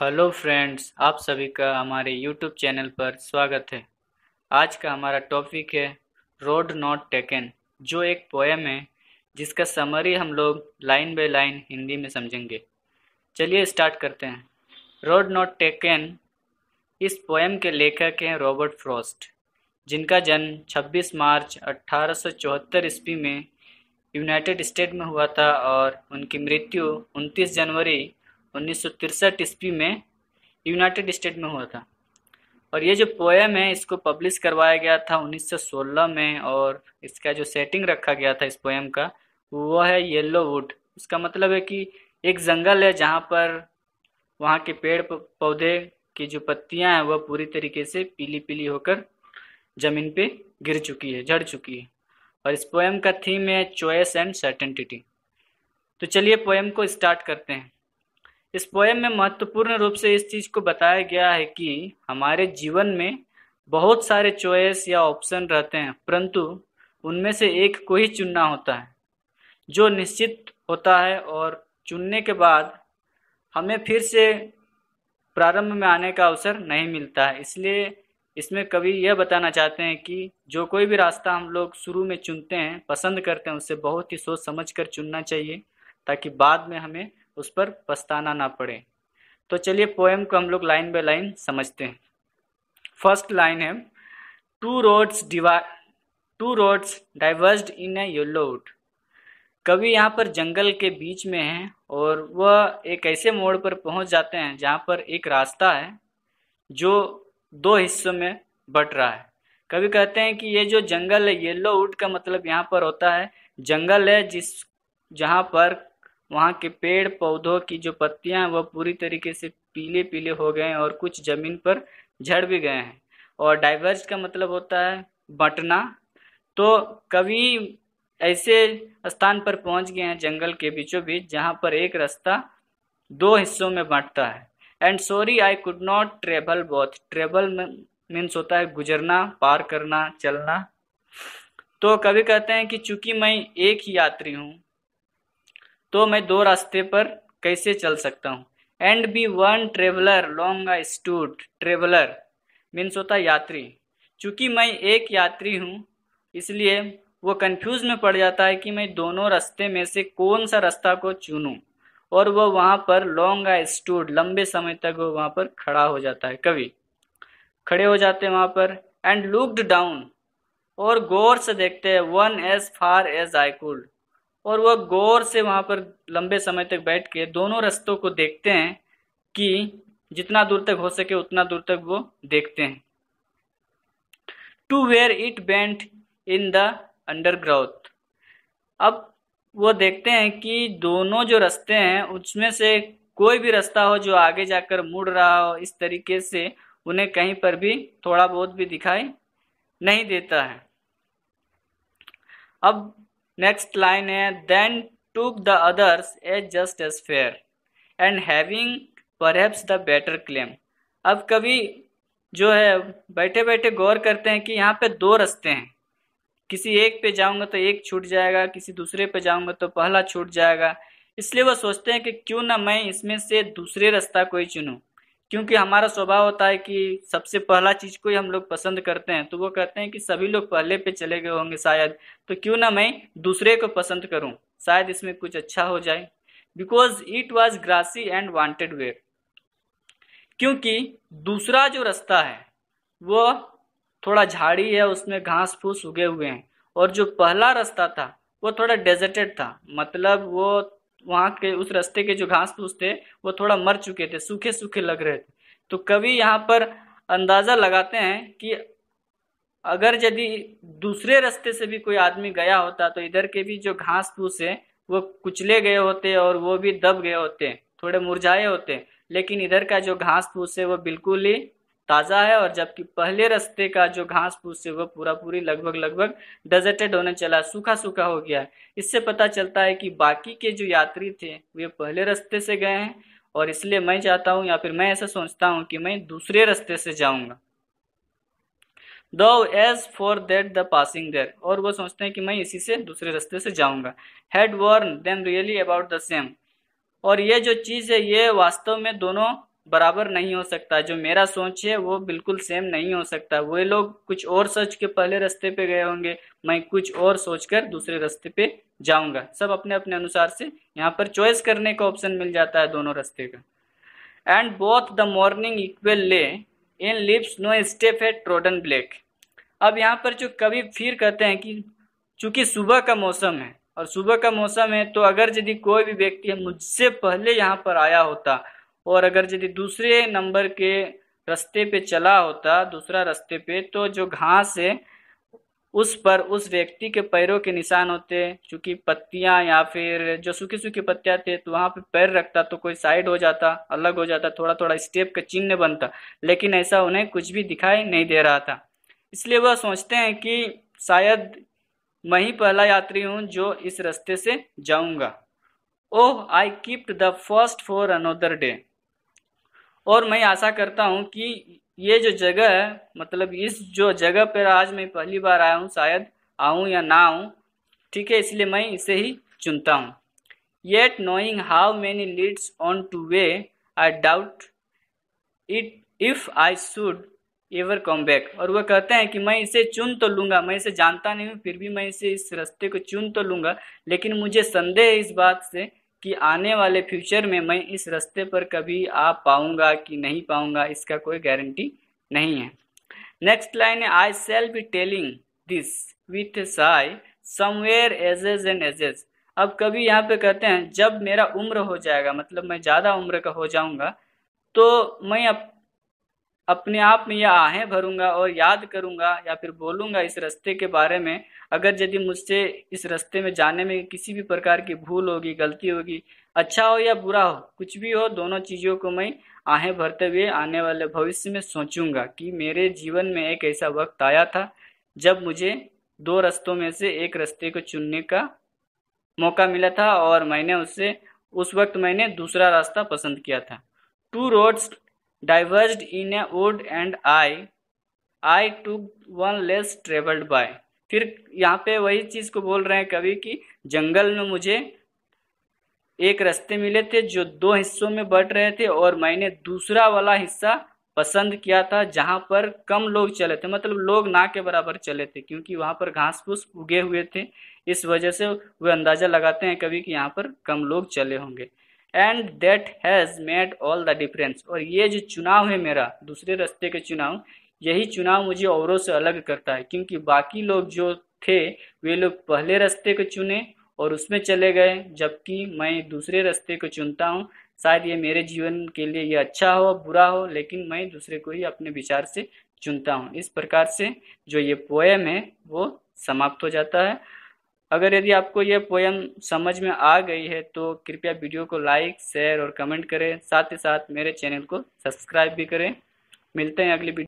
hello friends आप सभी का हमारे यूट्यूब चैनल पर स्वागत है आज का हमारा टॉपिक है रोड नॉट टेकन जो एक पोएम है जिसका समरी हम लोग लाइन बाय लाइन हिंदी में समझेंगे चलिए स्टार्ट करते हैं रोड नॉट टेकन इस पोएम के लेखक हैं रॉबर्ट फ्रॉस्ट जिनका जन्म 26 मार्च 1874 ईस्वी में यूनाइटेड स्टेट में हुआ था और उनकी मृत्यु 29 जनवरी उन्नीस सौ तिरसठ ईस्वी में यूनाइटेड स्टेट में हुआ था और ये जो पोएम है इसको पब्लिश करवाया गया था 1916 में और इसका जो सेटिंग रखा गया था इस पोएम का वो है येलो वुड उसका मतलब है कि एक जंगल है जहाँ पर वहाँ के पेड़ पौधे की जो पत्तियाँ हैं वह पूरी तरीके से पीली पीली होकर ज़मीन पे गिर चुकी है झड़ चुकी है और इस पोएम का थीम है चॉइस एंड सर्टेनिटी तो चलिए पोएम को स्टार्ट करते हैं इस पोएम में महत्वपूर्ण रूप से इस चीज़ को बताया गया है कि हमारे जीवन में बहुत सारे चॉइस या ऑप्शन रहते हैं परंतु उनमें से एक को ही चुनना होता है जो निश्चित होता है और चुनने के बाद हमें फिर से प्रारंभ में आने का अवसर नहीं मिलता है इसलिए इसमें कभी यह बताना चाहते हैं कि जो कोई भी रास्ता हम लोग शुरू में चुनते हैं पसंद करते हैं उसे बहुत ही सोच समझ कर चुनना चाहिए ताकि बाद में हमें उस पर पछताना ना पड़े तो चलिए पोएम को हम लोग लाइन बाय लाइन समझते हैं फर्स्ट लाइन है two roads diva two roads diverged in a yellow wood कवि यहाँ पर जंगल के बीच में है और वह एक ऐसे मोड़ पर पहुँच जाते हैं जहाँ पर एक रास्ता है जो दो हिस्सों में बट रहा है कभी कहते हैं कि ये जो जंगल है येलो वुड का मतलब यहाँ पर होता है जंगल है जिस जहाँ पर वहाँ के पेड़ पौधों की जो पत्तियाँ हैं वह पूरी तरीके से पीले पीले हो गए हैं और कुछ ज़मीन पर झड़ भी गए हैं और डाइवर्ज का मतलब होता है बंटना तो कवि ऐसे स्थान पर पहुंच गए हैं जंगल के बीचों बीच जहाँ पर एक रास्ता दो हिस्सों में बांटता है and sorry I could not travel both travel means होता है गुजरना पार करना चलना तो कभी कहते हैं कि चूंकि मैं एक ही यात्री हूँ तो मैं दो रास्ते पर कैसे चल सकता हूँ and be one traveller long I traveller means होता यात्री चूँकि मैं एक यात्री हूँ इसलिए वो कंफ्यूज में पड़ जाता है कि मैं दोनों रास्ते में से कौन सा रास्ता को चुनूँ और वह वहाँ पर लॉन्ग आई स्टूड लंबे समय तक वो वहाँ पर खड़ा हो जाता है कभी खड़े हो जाते हैं वहाँ पर एंड लुकड डाउन और गौर से देखते हैं one as far as I could और वह गौर से वहां पर लंबे समय तक बैठ के दोनों रस्तों को देखते हैं कि जितना दूर तक हो सके उतना दूर तक वो देखते हैं to where it bent in the undergrowth अब वो देखते हैं कि दोनों जो रास्ते हैं उसमें से कोई भी रास्ता हो जो आगे जाकर मुड़ रहा हो इस तरीके से उन्हें कहीं पर भी थोड़ा बहुत भी दिखाई नहीं देता है अब नेक्स्ट लाइन है then took the others as just as fair and having perhaps the better claim अब कभी जो है बैठे बैठे गौर करते हैं कि यहाँ पे दो रास्ते हैं किसी एक पे जाऊँगा तो एक छूट जाएगा किसी दूसरे पे जाऊँगा तो पहला छूट जाएगा इसलिए वह सोचते हैं कि क्यों ना मैं इसमें से दूसरे रास्ता कोई चुनूँ क्योंकि हमारा स्वभाव होता है कि सबसे पहला चीज़ को ही हम लोग पसंद करते हैं तो वो कहते हैं कि सभी लोग पहले पे चले गए होंगे शायद तो क्यों ना मैं दूसरे को पसंद करूं शायद इसमें कुछ अच्छा हो जाए because it was grassy and wanted way क्योंकि दूसरा जो रास्ता है वो थोड़ा झाड़ी है उसमें घास फूस उगे हुए हैं और जो पहला रास्ता था वो थोड़ा डेजर्टेड था मतलब वो वहाँ के उस रास्ते के जो घास फूस थे वो थोड़ा मर चुके थे सूखे सूखे लग रहे थे तो कवि यहाँ पर अंदाज़ा लगाते हैं कि अगर यदि दूसरे रास्ते से भी कोई आदमी गया होता तो इधर के भी जो घास फूस है वो कुचले गए होते और वो भी दब गए होते थोड़े मुरझाए होते लेकिन इधर का जो घास फूस है वो बिल्कुल ही ताज़ा है और जबकि पहले रास्ते का जो घास फूस है वह पूरा पूरी लगभग लगभग डेजर्टेड होने चला सूखा सूखा हो गया है इससे पता चलता है कि बाकी के जो यात्री थे वे पहले रास्ते से गए हैं और इसलिए मैं चाहता हूँ या फिर मैं ऐसा सोचता हूँ कि मैं दूसरे रास्ते से जाऊँगा though as for that the passing there और वो सोचते हैं कि मैं इसी से दूसरे रस्ते से जाऊँगा had worn them really about the same और ये जो चीज़ है ये वास्तव में दोनों बराबर नहीं हो सकता जो मेरा सोच है वो बिल्कुल सेम नहीं हो सकता वे लोग कुछ और सोच के पहले रास्ते पे गए होंगे मैं कुछ और सोचकर दूसरे रास्ते पे जाऊंगा सब अपने अपने अनुसार से यहाँ पर चॉइस करने का ऑप्शन मिल जाता है दोनों रास्ते का and both the morning equal lay in lips no step had trodden black अब यहाँ पर जो कभी फिर कहते हैं कि चूंकि सुबह का मौसम है और सुबह का मौसम है तो अगर यदि कोई भी व्यक्ति मुझसे पहले यहाँ पर आया होता और अगर यदि दूसरे नंबर के रास्ते पे चला होता दूसरा रास्ते पे तो जो घास है उस पर उस व्यक्ति के पैरों के निशान होते चूँकि पत्तियाँ या फिर जो सूखी सूखी पत्तियाँ थे तो वहाँ पे पैर रखता तो कोई साइड हो जाता अलग हो जाता थोड़ा थोड़ा स्टेप का चिन्ह बनता लेकिन ऐसा उन्हें कुछ भी दिखाई नहीं दे रहा था इसलिए वह सोचते हैं कि शायद मैं ही पहला यात्री हूँ जो इस रास्ते से जाऊँगा oh I keeped the first for another day और मैं आशा करता हूँ कि ये जो जगह है मतलब इस जो जगह पर आज मैं पहली बार आया हूँ शायद आऊँ या ना आऊँ ठीक है इसलिए मैं इसे ही चुनता हूँ yet knowing how many leads on to way I doubt it if I should ever come back और वह कहते हैं कि मैं इसे चुन तो लूँगा मैं इसे जानता नहीं हूँ फिर भी मैं इसे इस रास्ते को चुन तो लूँगा लेकिन मुझे संदेह है इस बात से कि आने वाले फ्यूचर में मैं इस रास्ते पर कभी आ पाऊंगा कि नहीं पाऊंगा इसका कोई गारंटी नहीं है नेक्स्ट लाइन है I shall be telling this with sigh somewhere ages and ages अब कभी यहाँ पे कहते हैं जब मेरा उम्र हो जाएगा मतलब मैं ज़्यादा उम्र का हो जाऊँगा तो मैं अब अपने आप में यह आहें भरूंगा और याद करूंगा या फिर बोलूंगा इस रास्ते के बारे में अगर यदि मुझसे इस रास्ते में जाने में किसी भी प्रकार की भूल होगी गलती होगी अच्छा हो या बुरा हो कुछ भी हो दोनों चीज़ों को मैं आहें भरते हुए आने वाले भविष्य में सोचूंगा कि मेरे जीवन में एक ऐसा वक्त आया था जब मुझे दो रस्तों में से एक रस्ते को चुनने का मौका मिला था और मैंने उससे उस वक्त मैंने दूसरा रास्ता पसंद किया था two roads diverged in a wood and I I took one less traveled by फिर यहाँ पे वही चीज़ को बोल रहे हैं कवि कि जंगल में मुझे एक रास्ते मिले थे जो दो हिस्सों में बट रहे थे और मैंने दूसरा वाला हिस्सा पसंद किया था जहाँ पर कम लोग चले थे मतलब लोग ना के बराबर चले थे क्योंकि वहाँ पर घास फूस उगे हुए थे इस वजह से वे अंदाज़ा लगाते हैं कभी कि यहाँ पर कम लोग चले होंगे and that has made all the difference और ये जो चुनाव है मेरा दूसरे रास्ते के चुनाव यही चुनाव मुझे औरों से अलग करता है क्योंकि बाकी लोग जो थे वे लोग पहले रास्ते को चुने और उसमें चले गए जबकि मैं दूसरे रास्ते को चुनता हूँ शायद ये मेरे जीवन के लिए ये अच्छा हो बुरा हो लेकिन मैं दूसरे को ही अपने विचार से चुनता हूँ इस प्रकार से जो ये पोएम है वो समाप्त हो जाता है अगर यदि आपको यह पोयम समझ में आ गई है तो कृपया वीडियो को लाइक शेयर और कमेंट करें साथ ही साथ मेरे चैनल को सब्सक्राइब भी करें मिलते हैं अगली वीडियो